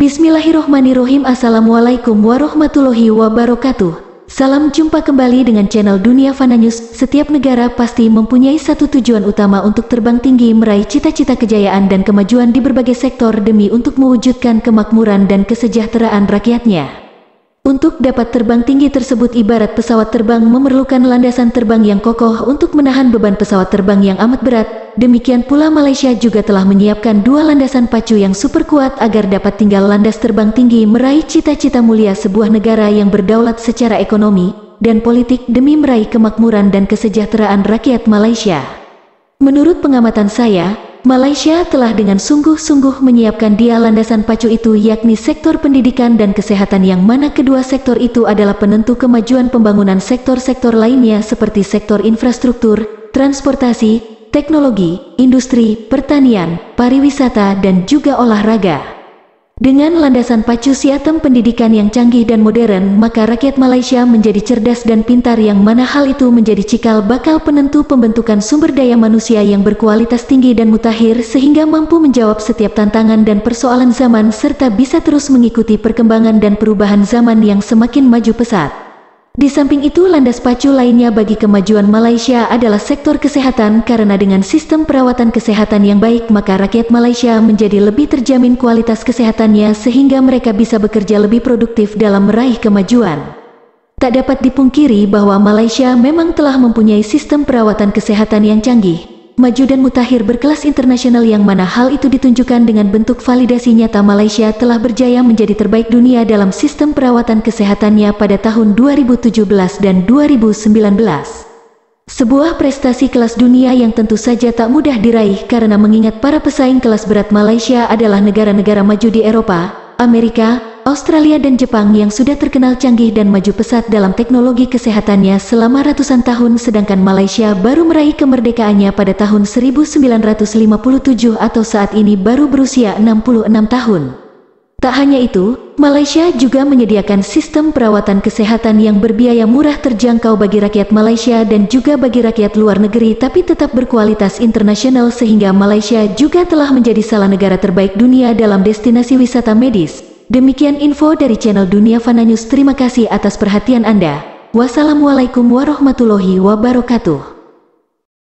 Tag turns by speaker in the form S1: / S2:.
S1: Bismillahirrohmanirrohim Assalamualaikum warahmatullahi wabarakatuh Salam jumpa kembali dengan channel Dunia Fana News Setiap negara pasti mempunyai satu tujuan utama untuk terbang tinggi Meraih cita-cita kejayaan dan kemajuan di berbagai sektor Demi untuk mewujudkan kemakmuran dan kesejahteraan rakyatnya untuk dapat terbang tinggi tersebut ibarat pesawat terbang memerlukan landasan terbang yang kokoh untuk menahan beban pesawat terbang yang amat berat. Demikian pula Malaysia juga telah menyiapkan dua landasan pacu yang super kuat agar dapat tinggal landas terbang tinggi meraih cita-cita mulia sebuah negara yang berdaulat secara ekonomi dan politik demi meraih kemakmuran dan kesejahteraan rakyat Malaysia. Menurut pengamatan saya, Malaysia telah dengan sungguh-sungguh menyiapkan dia landasan pacu itu yakni sektor pendidikan dan kesehatan yang mana kedua sektor itu adalah penentu kemajuan pembangunan sektor-sektor lainnya seperti sektor infrastruktur, transportasi, teknologi, industri, pertanian, pariwisata dan juga olahraga. Dengan landasan pacu sistem pendidikan yang canggih dan modern, maka rakyat Malaysia menjadi cerdas dan pintar yang mana hal itu menjadi cikal bakal penentu pembentukan sumber daya manusia yang berkualitas tinggi dan mutakhir sehingga mampu menjawab setiap tantangan dan persoalan zaman serta bisa terus mengikuti perkembangan dan perubahan zaman yang semakin maju pesat. Di samping itu, landas pacu lainnya bagi kemajuan Malaysia adalah sektor kesehatan karena dengan sistem perawatan kesehatan yang baik maka rakyat Malaysia menjadi lebih terjamin kualitas kesehatannya sehingga mereka bisa bekerja lebih produktif dalam meraih kemajuan. Tak dapat dipungkiri bahwa Malaysia memang telah mempunyai sistem perawatan kesehatan yang canggih, maju dan mutakhir berkelas internasional yang mana hal itu ditunjukkan dengan bentuk validasi nyata Malaysia telah berjaya menjadi terbaik dunia dalam sistem perawatan kesehatannya pada tahun 2017 dan 2019. Sebuah prestasi kelas dunia yang tentu saja tak mudah diraih karena mengingat para pesaing kelas berat Malaysia adalah negara-negara maju di Eropa, Amerika, Australia dan Jepang yang sudah terkenal canggih dan maju pesat dalam teknologi kesehatannya selama ratusan tahun sedangkan Malaysia baru meraih kemerdekaannya pada tahun 1957 atau saat ini baru berusia 66 tahun. Tak hanya itu, Malaysia juga menyediakan sistem perawatan kesehatan yang berbiaya murah terjangkau bagi rakyat Malaysia dan juga bagi rakyat luar negeri tapi tetap berkualitas internasional sehingga Malaysia juga telah menjadi salah negara terbaik dunia dalam destinasi wisata medis. Demikian info dari channel Dunia Fana News. Terima kasih atas perhatian Anda. Wassalamualaikum warahmatullahi wabarakatuh.